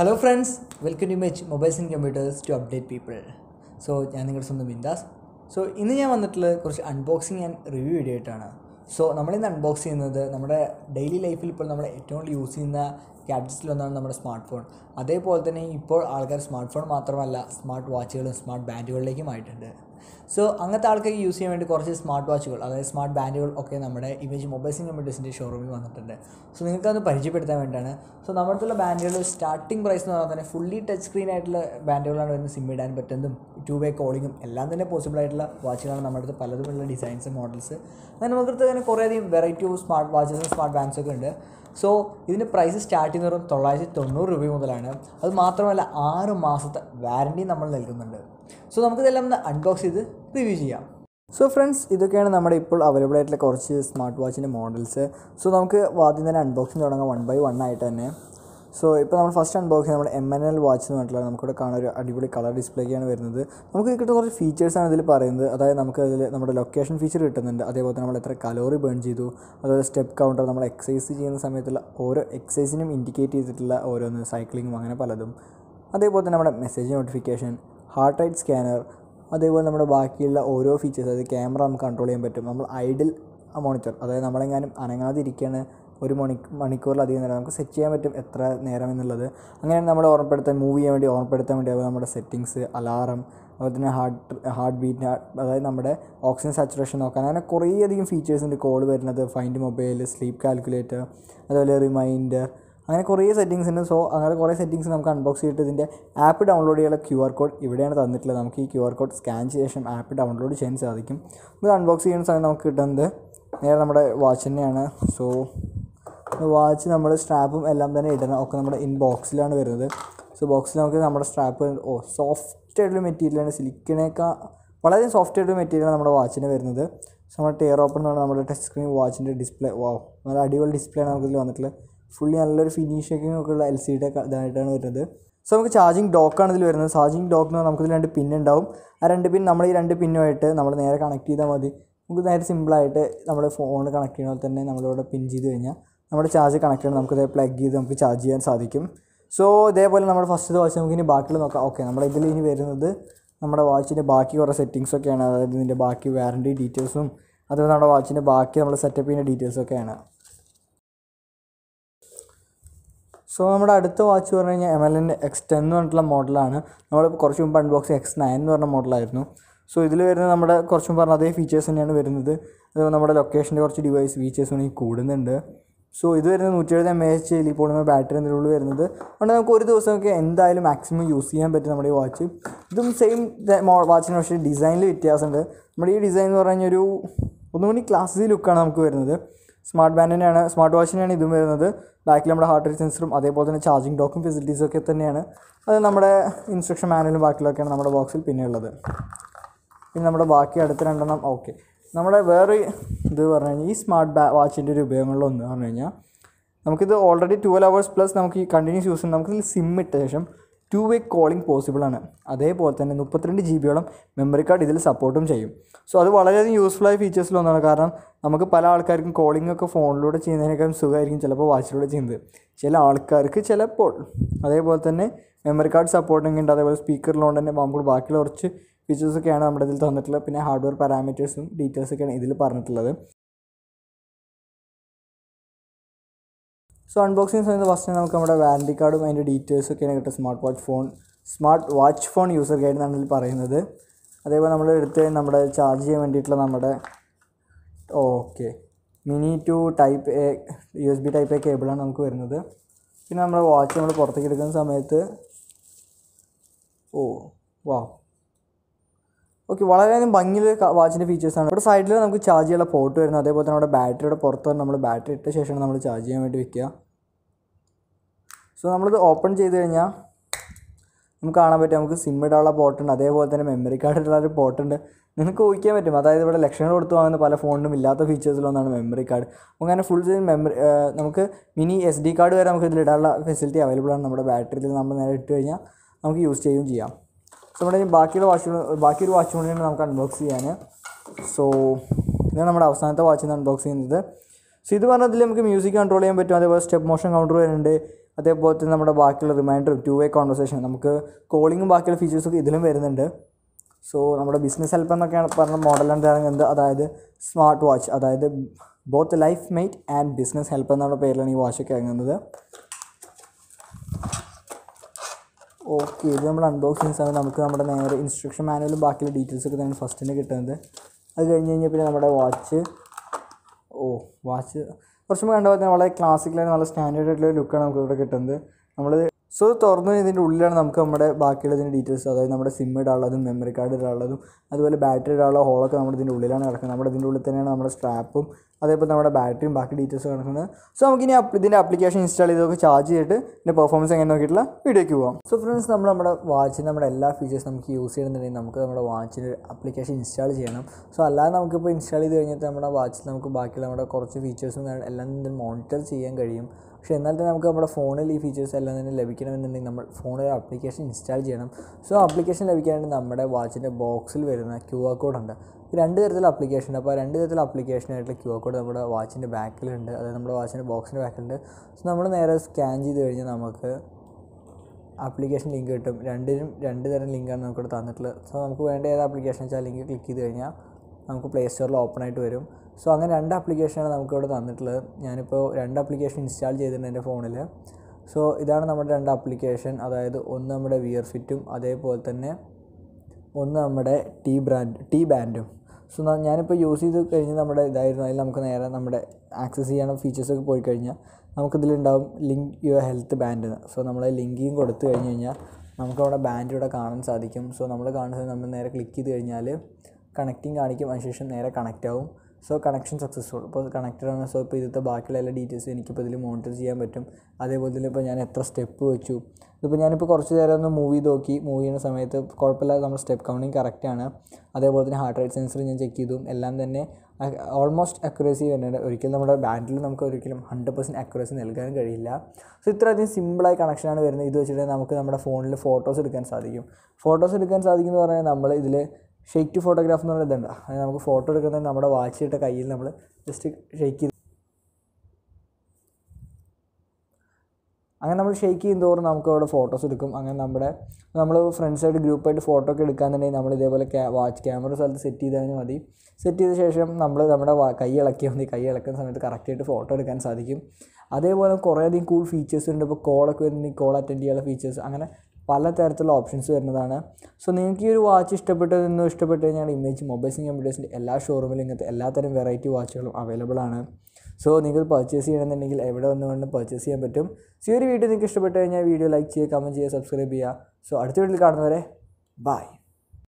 hello friends welcome to much mobiles and computers to update people so ഞാൻ നിങ്ങളുടെ സ്വന്തം ബിന്ദാസ് സോ ഇന്ന് ഞാൻ വന്നിട്ടുള്ളത് കുറച്ച് അൺബോക്സിങ് ആൻഡ് റിവ്യൂ വീഡിയോ ആയിട്ടാണ് സോ നമ്മളിന്ന് അൺബോക്സ് ചെയ്യുന്നത് നമ്മുടെ ഡെയിലി ലൈഫിൽ ഇപ്പോൾ നമ്മൾ ഏറ്റവും കൂടുതൽ യൂസ് ചെയ്യുന്ന ഗാഡ്ജറ്റ്സിലൊന്നാണ് നമ്മുടെ സ്മാർട്ട് ഫോൺ അതേപോലെ തന്നെ ഇപ്പോൾ ആൾക്കാർ സ്മാർട്ട് ഫോൺ മാത്രമല്ല സ്മാർട്ട് വാച്ചുകളും സ്മാർട്ട് ബാൻഡുകളിലേക്കും ആയിട്ടുണ്ട് സോ അങ്ങനത്തെ ആൾക്കാർക്ക് യൂസ് ചെയ്യാൻ വേണ്ടി കുറച്ച് സ്മാർട്ട് വാച്ചുകൾ അതായത് സ്മാർട്ട് ബാൻഡുകൾ ഒക്കെ നമ്മുടെ ഇമേജ് സിംഗ് കമ്പ്യൂട്ടേഴ്സിൻ്റെ ഷോറൂമിൽ വന്നിട്ടുണ്ട് സോ നിങ്ങൾക്കത് പരിചയപ്പെടുത്താൻ വേണ്ടിയാണ് സോ നമ്മുടെ അടുത്തുള്ള ബാൻഡുകൾ സ്റ്റാർട്ടിംഗ് പ്രൈസ് എന്ന് പറഞ്ഞാൽ തന്നെ ഫുള്ളി ടച്ച് സ്ക്രീൻ ആയിട്ടുള്ള ബാൻഡുകളാണ് വരുന്നത് സിം ഇടാൻ പറ്റുന്നതും ടു വേ കോളിങ്ങും എല്ലാം തന്നെ പോസിബിൾ ആയിട്ടുള്ള വാച്ചുകളാണ് നമ്മുടെ അടുത്ത് പലതുമുള്ള ഡിസൈൻസ് മോഡൽസ് അങ്ങനെ നമുക്കടുത്ത് തന്നെ കുറേയധികം വെറൈറ്റി ഓഫ് സ്മാർട്ട് വാച്ചസും സ്മാർട്ട് ബാൻഡ്സ് ഒക്കെ ഉണ്ട് സോ ഇതിൻ്റെ പ്രൈസ് സ്റ്റാർട്ട് ചെയ്യുന്ന വെറും തൊള്ളായിരത്തി തൊണ്ണൂറ് രൂപ മുതലാണ് അത് മാത്രമല്ല ആറ് മാസത്തെ വാറണ്ടി നമ്മൾ നൽകുന്നുണ്ട് സോ നമുക്കിതെല്ലാം ഒന്ന് അൺബോക്സ് ചെയ്ത് റിവ്യൂ ചെയ്യാം സോ ഫ്രണ്ട്സ് ഇതൊക്കെയാണ് നമ്മുടെ ഇപ്പോൾ അവൈലബിൾ ആയിട്ടുള്ള കുറച്ച് സ്മാർട്ട് വാച്ചിൻ്റെ മോഡൽസ് സോ നമുക്ക് ആദ്യം തന്നെ അൺബോക്സിങ് തുടങ്ങാം വൺ ബൈ വൺ ആയിട്ട് തന്നെ സോ ഇപ്പോൾ നമ്മൾ ഫസ്റ്റ് അൺബോക്സ് നമ്മുടെ എം എൻ എൽ വാച്ച് എന്ന് പറഞ്ഞിട്ടുള്ള നമുക്കിവിടെ കാണാൻ ഒരു അടിപൊളി കളർ ഡിസ്പ്ലേക്കാണ് വരുന്നത് നമുക്ക് കിട്ടുന്ന കുറച്ച് ഫീച്ചേഴ്സാണ് ഇതിൽ പറയുന്നത് അതായത് നമുക്ക് അതിൽ നമ്മുടെ ലൊക്കേഷൻ ഫീച്ചർ കിട്ടുന്നുണ്ട് അതേപോലെ തന്നെ നമ്മൾ എത്ര കലോറി ബേൺ ചെയ്തു അതുപോലെ സ്റ്റെപ്പ് കൗണ്ടർ നമ്മൾ എക്സസൈസ് ചെയ്യുന്ന സമയത്തുള്ള ഓരോ എക്സസൈസിനും ഇൻഡിക്കേറ്റ് ചെയ്തിട്ടുള്ള ഓരോന്ന് സൈക്ലിങ്ങും അങ്ങനെ പലതും അതേപോലെ തന്നെ നമ്മുടെ message notification heart rate scanner അതേപോലെ നമ്മുടെ ബാക്കിയുള്ള ഓരോ ഫീച്ചേഴ്സ് അതായത് ക്യാമറ നമുക്ക് കൺട്രോൾ ചെയ്യാൻ പറ്റും നമ്മൾ ഐഡിൽ മോണിറ്റർ അതായത് നമ്മളെങ്ങാനും അനങ്ങാതിരിക്കുകയാണ് ഒരു മണി മണിക്കൂറിലധികം നേരം നമുക്ക് സെറ്റ് ചെയ്യാൻ പറ്റും എത്ര നേരം എന്നുള്ളത് അങ്ങനെ നമ്മൾ ഓർമ്മപ്പെടുത്താൻ മൂവ് ചെയ്യാൻ വേണ്ടി ഓർമ്മപ്പെടുത്താൻ വേണ്ടി നമ്മുടെ സെറ്റിങ്സ് അലാറം അതുപോലെ തന്നെ ഹാർട്ട് ഹാർട്ട് ബീറ്റ് അതായത് നമ്മുടെ ഓക്സിജൻ സാച്ചുറേഷൻ നോക്കാൻ അങ്ങനെ കുറേ അധികം ഫീച്ചേഴ്സ് ഉണ്ട് കോൾ വരുന്നത് ഫൈൻഡ് മൊബൈൽ സ്ലീപ്പ് കാൽക്കുലേറ്റർ അതുപോലെ റിമൈൻഡർ അങ്ങനെ കുറേ സെറ്റിങ്സ് ഉണ്ട് സോ അങ്ങനെ കുറേ സെറ്റിങ്സ് നമുക്ക് അൺബോക്സ് ചെയ്തിട്ട് ഇതിൻ്റെ ആപ്പ് ഡൗൺലോഡ് ചെയ്യാനുള്ള ക്യു ആർ കോഡ് ഇവിടെയാണ് തന്നിട്ടുള്ളത് നമുക്ക് ഈ ക്യു ആർ കോഡ് സ്കാൻ ചെയ്ത ശേഷം ആപ്പ് ഡൗൺലോഡ് ചെയ്യാൻ സാധിക്കും ഇത് അൺബോക്സ് ചെയ്യുന്ന സമയം നമുക്ക് കിട്ടുന്നത് നേരെ നമ്മുടെ വാച്ച് തന്നെയാണ് സോ വാച്ച് നമ്മൾ സ്ട്രാപ്പും എല്ലാം തന്നെ ഇടണം ഒക്കെ നമ്മുടെ ഇൻ ബോക്സിലാണ് വരുന്നത് സോ ബോക്സിൽ നമുക്ക് നമ്മുടെ സ്ട്രാപ്പ് ഓ സോഫ്റ്റ് ആയിട്ടുള്ള മെറ്റീരിയലാണ് സിലിക്കിനേക്കാൾ വളരെ സോഫ്റ്റ് ആയിട്ടുള്ള മെറ്റീരിയലാണ് നമ്മുടെ വാച്ചിന് വരുന്നത് സോ നമ്മുടെ ടയർ ഓപ്പൺ എന്നാണ് നമ്മുടെ ടച്ച് സ്ക്രീൻ വാച്ചിൻ്റെ ഡിസ്പ്ലേ വാ നല്ല അടിപൊളി ഡിസ്പ്ലേ ആണ് നമുക്കിതിൽ വന്നിട്ടുള്ളത് ഫുള്ളി നല്ലൊരു ഫിനിഷിംഗ് ഒക്കെ ഉള്ള എൽ സി ഡി ഇതായിട്ടാണ് വരുന്നത് സോ നമുക്ക് ചാർജിങ് ഡോക്കാണ് ഇതിൽ വരുന്നത് ചാർജിങ് ഡോക്ക് എന്ന് നമുക്കിതിൽ രണ്ട് പിൻ ഉണ്ടാവും ആ രണ്ട് പിൻ നമ്മൾ ഈ രണ്ട് പിന്നുമായിട്ട് നമ്മൾ നേരെ കണക്ട് ചെയ്താൽ മതി നമുക്ക് നേരെ സിമ്പിളായിട്ട് നമ്മുടെ ഫോൺ കണക്ട് ചെയ്യണ പോലെ തന്നെ നമ്മളിവിടെ പിൻ ചെയ്ത് കഴിഞ്ഞാൽ നമ്മുടെ ചാർജ് കണക്ട് ചെയ്യണം നമുക്കിത് പ്ലഗ് ചെയ്ത് നമുക്ക് ചാർജ് ചെയ്യാൻ സാധിക്കും സോ ഇതേപോലെ നമ്മുടെ ഫസ്റ്റ് വാച്ച് നമുക്ക് ഇനി ബാക്കിയുള്ള നോക്കാം ഓക്കെ നമ്മുടെ ഇതിൽ ഇനി വരുന്നത് നമ്മുടെ വാച്ചിൻ്റെ ബാക്കി കുറേ സെറ്റിങ്സൊക്കെയാണ് അതായത് ഇതിൻ്റെ ബാക്കി വാറണ്ടി ഡീറ്റെയിൽസും അതുപോലെ നമ്മുടെ വാച്ചിൻ്റെ ബാക്കി നമ്മുടെ സെറ്റപ്പിൻ്റെ ഡീറ്റെയിൽസൊക്കെയാണ് സോ നമ്മുടെ അടുത്ത വാച്ച് പറഞ്ഞു കഴിഞ്ഞാൽ എം എൽ എൻ്റെ എക്സ് ടെൻ എന്ന് പറഞ്ഞിട്ടുള്ള മോഡലാണ് നമ്മൾ കുറച്ച് മുമ്പ് അൺബോക്സ് എക്സ് നയൻ എന്ന് പറഞ്ഞ മോഡലായിരുന്നു സോ ഇതിൽ വരുന്നത് നമ്മുടെ കുറച്ചും പറഞ്ഞ അതേ ഫീച്ചേഴ്സ് തന്നെയാണ് വരുന്നത് അതുപോലെ നമ്മുടെ ലൊക്കേഷൻ്റെ കുറച്ച് ഡിവൈസ് ഫീച്ചേഴ്സ് വേണമെങ്കിൽ കൂടുന്നുണ്ട് സോ ഇത് വരുന്നത് നൂറ്റി എഴുപത് എം എച്ച് ലിപ്പോളിമർ ബാറ്ററി എന്നതിനുള്ളിൽ വരുന്നത് അതുകൊണ്ട് നമുക്ക് ഒരു ദിവസമൊക്കെ എന്തായാലും മാക്സിമം യൂസ് ചെയ്യാൻ പറ്റും നമ്മുടെ ഈ വാച്ച് ഇതും സെയിം വാച്ചിന് പക്ഷേ ഡിസൈനിൽ വ്യത്യാസമുണ്ട് നമ്മുടെ ഈ ഡിസൈൻ എന്ന് പറഞ്ഞാൽ ഒരു ഒന്നുകൂടി ക്ലാസ്സി ലുക്കാണ് നമുക്ക് വരുന്നത് സ്മാർട്ട് ബാൻഡിനാണ് സ്മാർട്ട് വാച്ചിനാണ് ഇതും വരുന്നത് ബാക്കിൽ നമ്മുടെ ഹാർട്ട് റേറ്റ് സെൻസറും അതേപോലെ തന്നെ ചാർജിങ് ഡോക്കും ഫെസിലിറ്റീസും ഒക്കെ തന്നെയാണ് അത് നമ്മുടെ ഇൻസ്ട്രക്ഷൻ മാനുവലും ബാക്കിലൊക്കെയാണ് നമ്മുടെ ബോക്സിൽ പിന്നെയുള്ളത് പിന്നെ നമ്മുടെ ബാക്കി അടുത്ത രണ്ടെണ്ണം ഓക്കെ നമ്മുടെ വേറെ ഇത് പറഞ്ഞു കഴിഞ്ഞാൽ ഈ സ്മാർട്ട് ബാ വാച്ചിൻ്റെ ഒരു ഉപയോഗങ്ങളിലൊന്ന് പറഞ്ഞു കഴിഞ്ഞാൽ നമുക്കിത് ഓൾറെഡി ട്വൽവ് അവേഴ്സ് പ്ലസ് നമുക്ക് ഈ കണ്ടിന്യൂസ് യൂസ് ഉണ്ട് നമുക്കിതിൽ സിം ഇട്ട ശേഷം ടു വേ കോളിംഗ് പോസിബിൾ ആണ് അതേപോലെ തന്നെ മുപ്പത്തിരണ്ട് ജി ബിയോളം മെമ്മറി കാർഡ് ഇതിൽ സപ്പോർട്ടും ചെയ്യും സോ അത് വളരെയധികം യൂസ്ഫുള്ളായ ഫീച്ചേഴ്സിലൊന്നാണ് കാരണം നമുക്ക് പല ആൾക്കാർക്കും കോളിംഗ് ഒക്കെ ഫോണിലൂടെ ചെയ്യുന്നതിനേക്കാളും സുഖമായിരിക്കും ചിലപ്പോൾ വാച്ചിലൂടെ ചെയ്യുന്നത് ചില ആൾക്കാർക്ക് ചിലപ്പോൾ അതേപോലെ തന്നെ മെമ്മറി കാർഡ് സപ്പോർട്ടിംഗ് ഉണ്ട് അതേപോലെ സ്പീക്കറിലുണ്ട് തന്നെ നമ്മൾ ബാക്കിയുള്ള കുറച്ച് ഫീച്ചേഴ്സൊക്കെയാണ് നമ്മുടെ ഇതിൽ തന്നിട്ടുള്ളത് പിന്നെ ഹാർഡ്വെയർ പാരാമീറ്റേഴ്സും ഡീറ്റെയിൽസൊക്കെയാണ് ഇതിൽ പറഞ്ഞിട്ടുള്ളത് സോ അൺബോക്സിങ് സമയത്ത് ഫസ്റ്റ് നമുക്ക് നമ്മുടെ വാറണ്ടി കാർഡും അതിൻ്റെ ഡീറ്റെയിൽസ് ഒക്കെയാണ് കിട്ടുക smart watch phone smart watch phone user guide എന്നാണ് ഇതിൽ പറയുന്നത് അതേപോലെ നമ്മൾ എടുത്ത് നമ്മുടെ ചാർജ് ചെയ്യാൻ വേണ്ടിയിട്ടുള്ള നമ്മുടെ okay mini two type A U S B type A കേബിളാണ് നമുക്ക് വരുന്നത് പിന്നെ നമ്മുടെ വാച്ച് നമ്മൾ പുറത്തേക്ക് എടുക്കുന്ന സമയത്ത് ഓ വാ ഓക്കെ വളരെയധികം ഭംഗിയുള്ള വാച്ചിൻ്റെ ഫീച്ചേഴ്സാണ് ഇവിടെ സൈഡിൽ നമുക്ക് ചാർജ് ചെയ്യാനുള്ള പോർട്ട് വരുന്നത് അതേപോലെ തന്നെ നമ്മുടെ ബാറ്ററിയുടെ പുറത്ത് നമ്മൾ ബാറ്ററി ഇട്ട ശേഷമാണ് നമ്മൾ ചാർജ് ചെയ്യാൻ വേണ്ടി വെക്കുക സോ നമ്മളിത് ഓപ്പൺ ചെയ്ത് കഴിഞ്ഞാൽ നമുക്ക് കാണാൻ പറ്റും നമുക്ക് സിം ഇടാനുള്ള പോർട്ടുണ്ട് അതേപോലെ തന്നെ മെമ്മറി കാർഡ് ഇടാനുള്ള ഒരു പോർട്ടുണ്ട് നിങ്ങൾക്ക് ഊഹിക്കാൻ പറ്റും അതായത് ഇവിടെ ലക്ഷങ്ങൾ കൊടുത്ത് വാങ്ങുന്ന പല ഫോണിനും ഇല്ലാത്ത ഫീച്ചേഴ്സിലൊന്നാണ് മെമ്മറി കാർഡ് അങ്ങനെ ഫുൾ സൈസ് മെമ്മറി നമുക്ക് മിനി എസ് ഡി കാർഡ് വരെ നമുക്ക് ഇതിൽ ഇടാനുള്ള ഫെസിലിറ്റി അവൈലബിൾ ആണ് നമ്മുടെ ബാറ്ററിയിൽ നമ്മൾ നേരെ ഇട്ട് കഴിഞ്ഞാൽ നമുക്ക് യൂസ് ചെയ്യുകയും ചെയ്യാം സോ നമ്മുടെ ബാക്കിയുള്ള വാച്ച് ബാക്കിയൊരു വാച്ച് കൂടിയാണ് നമുക്ക് അൺബോക്സ് ചെയ്യാൻ സോ ഇതാണ് നമ്മുടെ അവസാനത്തെ വാച്ചിൽ നിന്ന് അൺബോക്സ് ചെയ്യുന്നത് സോ ഇത് പറഞ്ഞതിൽ നമുക്ക് മ്യൂസിക് കൺട്രോൾ ചെയ്യാൻ പറ്റും അതേപോലെ സ്റ്റെപ്പ് മോഷൻ കൗണ്ടർ വരുന്നുണ്ട് അതേപോലെ തന്നെ നമ്മുടെ ബാക്കിയുള്ള റിമൈൻഡർ ടു വേ കോൺവെർസേഷൻ നമുക്ക് കോളിങ്ങും ബാക്കിയുള്ള ഫീച്ചേഴ്സൊക്കെ ഇതിലും വരുന്നുണ്ട് സോ നമ്മുടെ ബിസിനസ് ഹെൽപ്പ് എന്നൊക്കെയാണ് പറഞ്ഞ മോഡലാണ് ഇറങ്ങുന്നത് അതായത് സ്മാർട്ട് വാച്ച് അതായത് both life mate and business help എന്നുള്ള പേരിലാണ് ഈ വാച്ചൊക്കെ ഇറങ്ങുന്നത് ഓക്കെ ഇത് നമ്മൾ അൺബോക്സിങ് സമയം നമുക്ക് നമ്മുടെ നേരെ ഇൻസ്ട്രക്ഷൻ മാനുവലും ബാക്കിയുള്ള ഒക്കെ തന്നെ ഫസ്റ്റിന് കിട്ടുന്നത് അത് കഴിഞ്ഞ് കഴിഞ്ഞാൽ പിന്നെ നമ്മുടെ വാച്ച് ഓ വാച്ച് കുറച്ചും കൂടെ കണ്ടു വളരെ ക്ലാസിക്കലായിട്ട് നല്ല സ്റ്റാൻഡേർഡ് ആയിട്ടുള്ള ലുക്കാണ് നമുക്ക് ഇവിടെ കിട്ടുന്നത് നമ്മൾ സോ തുറന്നു ഇതിൻ്റെ ഉള്ളിലാണ് നമുക്ക് നമ്മുടെ ബാക്കിയുള്ള ഇതിൻ്റെ ഡീറ്റെയിൽസ് അതായത് നമ്മുടെ സിം ഇടാനുള്ളതും മെമ്മറി കാർഡ് ഇടാനുള്ളതും അതുപോലെ ബാറ്ററി ഇടാനുള്ള ഹോളൊക്കെ നമ്മുടെ ഇതിൻ്റെ ഉള്ളിലാണ് കിടക്കുന്നത് നമ്മുടെ ഇതിൻ്റെ ഉള്ളിൽ തന്നെയാണ് നമ്മുടെ സ്ട്രാപ്പും അതേപോലെ നമ്മുടെ ബാറ്ററിയും ബാക്കി ഡീറ്റെയിൽസ് കിടക്കുന്നത് സോ നമുക്ക് ഇനി ഇതിൻ്റെ ആപ്ലിക്കേഷൻ ഇൻസ്റ്റാൾ ചെയ്തൊക്കെ ചാർജ് ചെയ്തിട്ട് ഇതിൻ്റെ പെർഫോമൻസ് എങ്ങനെ നോക്കിയിട്ടുള്ള വീഡിയോയ്ക്ക് പോകാം സോ ഫ്രണ്ട്സ് നമ്മൾ നമ്മുടെ വാച്ചിന് നമ്മുടെ എല്ലാ ഫീച്ചേഴ്സ് നമുക്ക് യൂസ് ചെയ്യണമെന്നുണ്ടെങ്കിൽ നമുക്ക് നമ്മുടെ വാച്ചിൻ്റെ ആപ്ലിക്കേഷൻ ഇൻസ്റ്റാൾ ചെയ്യണം സോ അല്ലാതെ നമുക്കിപ്പോൾ ഇൻസ്റ്റാൾ ചെയ്ത് കഴിഞ്ഞിട്ട് നമ്മുടെ വാച്ചിൽ നമുക്ക് ബാക്കിയുള്ള നമ്മുടെ കുറച്ച് ഫീച്ചേഴ്സും എല്ലാം മോണിറ്റർ ചെയ്യാൻ കഴിയും പക്ഷേ എന്നാൽ തന്നെ നമുക്ക് നമ്മുടെ ഫോണിൽ ഈ ഫീച്ചേഴ്സ് എല്ലാം തന്നെ ലഭിക്കണമെന്നുണ്ടെങ്കിൽ നമ്മൾ ഫോണിൽ ആപ്ലിക്കേഷൻ ഇൻസ്റ്റാൾ ചെയ്യണം സോ ആപ്ലിക്കേഷൻ ലഭിക്കാനായിട്ട് നമ്മുടെ വാച്ചിൻ്റെ ബോക്സിൽ വരുന്ന ക്യു ആർ കോഡുണ്ട് രണ്ട് തരത്തിലുള്ള ആപ്ലിക്കേഷൻ ഉണ്ട് അപ്പോൾ രണ്ട് തരത്തിലുള്ള ആപ്ലിക്കേഷനായിട്ടുള്ള ക്യു ആർ കോഡ് നമ്മുടെ വാച്ചിൻ്റെ ബാക്കിലുണ്ട് അതായത് നമ്മുടെ വാച്ചിൻ്റെ ബോക്സിൻ്റെ ബാക്കിലുണ്ട് സോ നമ്മൾ നേരെ സ്കാൻ ചെയ്ത് കഴിഞ്ഞാൽ നമുക്ക് ആപ്ലിക്കേഷൻ ലിങ്ക് കിട്ടും രണ്ടിനും രണ്ട് തരം ലിങ്കാണ് നമുക്കിവിടെ തന്നിട്ടുള്ളത് സോ നമുക്ക് വേണ്ട ഏത് ആപ്ലിക്കേഷൻ വെച്ചാൽ ലിങ്ക് ക്ലിക്ക് ചെയ്ത് കഴിഞ്ഞാൽ നമുക്ക് പ്ലേ സ്റ്റോറിൽ ഓപ്പൺ ആയിട്ട് വരും സോ അങ്ങനെ രണ്ട് ആപ്ലിക്കേഷനാണ് നമുക്കിവിടെ തന്നിട്ടുള്ളത് ഞാനിപ്പോൾ രണ്ട് ആപ്ലിക്കേഷൻ ഇൻസ്റ്റാൾ ചെയ്തിട്ടുണ്ട് എൻ്റെ ഫോണിൽ സോ ഇതാണ് നമ്മുടെ രണ്ട് ആപ്ലിക്കേഷൻ അതായത് ഒന്ന് നമ്മുടെ വിയർ ഫിറ്റും അതേപോലെ തന്നെ ഒന്ന് നമ്മുടെ ടീ ബ്രാൻഡ് ടീ ബാൻഡും സോ ഞാനിപ്പോൾ യൂസ് ചെയ്ത് കഴിഞ്ഞ് നമ്മുടെ ഇതായിരുന്നു അതിൽ നമുക്ക് നേരെ നമ്മുടെ ആക്സസ് ചെയ്യാൻ ഫീച്ചേഴ്സൊക്കെ പോയി കഴിഞ്ഞാൽ നമുക്കിതിലുണ്ടാവും link your health band so നമ്മൾ ലിങ്കിങ് കൊടുത്തു കഴിഞ്ഞ് കഴിഞ്ഞാൽ നമുക്ക് നമ്മുടെ ബാൻഡ് ഇവിടെ കാണാൻ സാധിക്കും സോ നമ്മൾ കാണുന്നത് നമ്മൾ നേരെ ക്ലിക്ക് ചെയ്ത് കഴിഞ്ഞാൽ കണക്റ്റിംഗ് കാണിക്കും അതിനുശേഷം നേരെ കണക്റ്റ് ആവും സോ കണക്ഷൻ സക്സസ്ഫുൾ ഇപ്പോൾ കണക്റ്റഡ് ആണ് സോ ഇപ്പോൾ ഇതിലത്തെ ബാക്കിയുള്ള എല്ലാ ഡീറ്റെയിൽസും എനിക്കിപ്പോൾ ഇതിൽ മോണിറ്റർ ചെയ്യാൻ പറ്റും അതേപോലെ തന്നെ ഇപ്പോൾ ഞാൻ എത്ര സ്റ്റെപ്പ് വെച്ചു ഇതിപ്പോൾ ഞാനിപ്പോൾ കുറച്ച് നേരം ഒന്ന് മൂവ് ചെയ്ത് നോക്കി മൂവ് ചെയ്യുന്ന സമയത്ത് കുഴപ്പമില്ലാതെ നമ്മുടെ സ്റ്റെപ്പ് കൗണ്ടിങ് കറക്റ്റാണ് അതേപോലെ തന്നെ ഹാർട്ട് റേറ്റ് സെൻസർ ഞാൻ ചെക്ക് ചെയ്തു എല്ലാം തന്നെ ഓൾമോസ്റ്റ് അക്യുറസി വരുന്നുണ്ട് ഒരിക്കലും നമ്മുടെ ബാൻഡിൽ നമുക്ക് ഒരിക്കലും ഹൺഡ്രഡ് പെർസെൻറ്റ് അക്യുറസി നൽകാൻ കഴിയില്ല സോ ഇത്രയധികം സിമ്പിളായി കണക്ഷനാണ് വരുന്നത് ഇത് വെച്ചിട്ട് നമുക്ക് നമ്മുടെ ഫോണിൽ ഫോട്ടോസ് എടുക്കാൻ സാധിക്കും ഫോട്ടോസ് എടുക്കാൻ സാധിക്കുമെന്ന് പറഞ്ഞാൽ നമ്മൾ ഇതിൽ ഷെയ്ക്ക് ടു ഫോട്ടോഗ്രാഫ് എന്ന് പറയുന്ന ഇതുണ്ട് അതായത് നമുക്ക് ഫോട്ടോ എടുക്കുന്നത് നമ്മുടെ വാച്ചിട്ട കയ്യിൽ നമ്മൾ ജസ്റ്റ് ഷെയ്ക്ക് ചെയ്ത് അങ്ങനെ നമ്മൾ ഷെയ്ക്ക് ചെയ്യും തോറും നമുക്ക് അവിടെ ഫോട്ടോസ് എടുക്കും അങ്ങനെ നമ്മുടെ നമ്മൾ ഫ്രണ്ട്സായിട്ട് ഗ്രൂപ്പായിട്ട് ഫോട്ടോ ഒക്കെ എടുക്കാന്നുണ്ടെങ്കിൽ നമ്മൾ ഇതേപോലെ വാച്ച് ക്യാമറ സ്ഥലത്ത് സെറ്റ് ചെയ്താൽ മതി സെറ്റ് ചെയ്ത ശേഷം നമ്മൾ നമ്മുടെ കൈ ഇളക്കിയാൽ മതി കൈ ഇളക്കുന്ന സമയത്ത് കറക്റ്റായിട്ട് ഫോട്ടോ എടുക്കാൻ സാധിക്കും അതേപോലെ കുറേയധികം കൂൾ ഫീച്ചേഴ്സ് ഉണ്ട് ഇപ്പോൾ കോളൊക്കെ വരുന്നുണ്ടെങ്കിൽ കോൾ അറ്റൻഡ് ചെയ്യാനുള്ള ഫീച്ചേഴ്സ് അങ്ങനെ പലതരത്തിലുള്ള ഓപ്ഷൻസ് വരുന്നതാണ് സോ നിങ്ങൾക്ക് ഈ ഒരു വാച്ച് ഇഷ്ടപ്പെട്ടതെന്നോ ഇഷ്ടപ്പെട്ടു കഴിഞ്ഞാൽ ഇമേജ് മൊബൈൽസിൻ്റെ കമ്പ്യൂട്ടേഴ്സിൻ്റെ എല്ലാ ഷോറൂമിലും ഇങ്ങനത്തെ എല്ലാത്തരം വെറൈറ്റി വാച്ചുകളും അവൈലബിൾ ആണ് സോ നിങ്ങൾ പർച്ചേസ് ചെയ്യണമെന്നുണ്ടെങ്കിൽ എവിടെ വന്നുകൊണ്ട് പർച്ചേസ് ചെയ്യാൻ പറ്റും സോ ഈ ഒരു വീഡിയോ നിങ്ങൾക്ക് ഇഷ്ടപ്പെട്ട് കഴിഞ്ഞാൽ വീഡിയോ ലൈക്ക് ചെയ്യുക കമൻറ്റ് ചെയ്യുക സബ്സ്ക്രൈബ് ചെയ്യുക സോ അടുത്ത വീഡിയോയിൽ കാണുന്നവരെ ബൈ